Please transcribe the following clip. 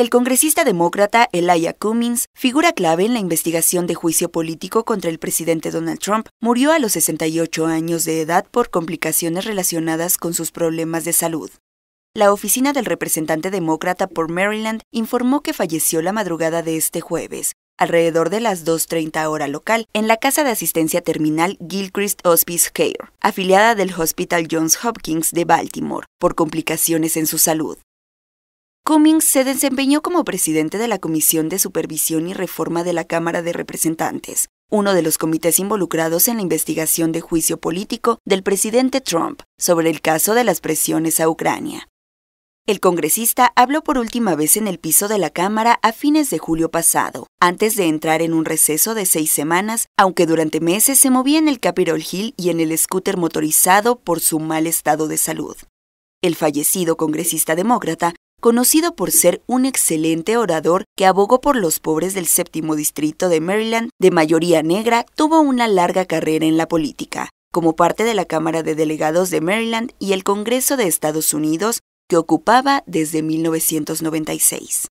El congresista demócrata Elijah Cummings, figura clave en la investigación de juicio político contra el presidente Donald Trump, murió a los 68 años de edad por complicaciones relacionadas con sus problemas de salud. La oficina del representante demócrata por Maryland informó que falleció la madrugada de este jueves, alrededor de las 2.30 hora local, en la casa de asistencia terminal Gilchrist Hospice Care, afiliada del Hospital Johns Hopkins de Baltimore, por complicaciones en su salud. Cummings se desempeñó como presidente de la Comisión de Supervisión y Reforma de la Cámara de Representantes, uno de los comités involucrados en la investigación de juicio político del presidente Trump sobre el caso de las presiones a Ucrania. El congresista habló por última vez en el piso de la Cámara a fines de julio pasado, antes de entrar en un receso de seis semanas, aunque durante meses se movía en el Capitol Hill y en el scooter motorizado por su mal estado de salud. El fallecido congresista demócrata conocido por ser un excelente orador que abogó por los pobres del séptimo distrito de Maryland de mayoría negra, tuvo una larga carrera en la política. Como parte de la Cámara de Delegados de Maryland y el Congreso de Estados Unidos, que ocupaba desde 1996.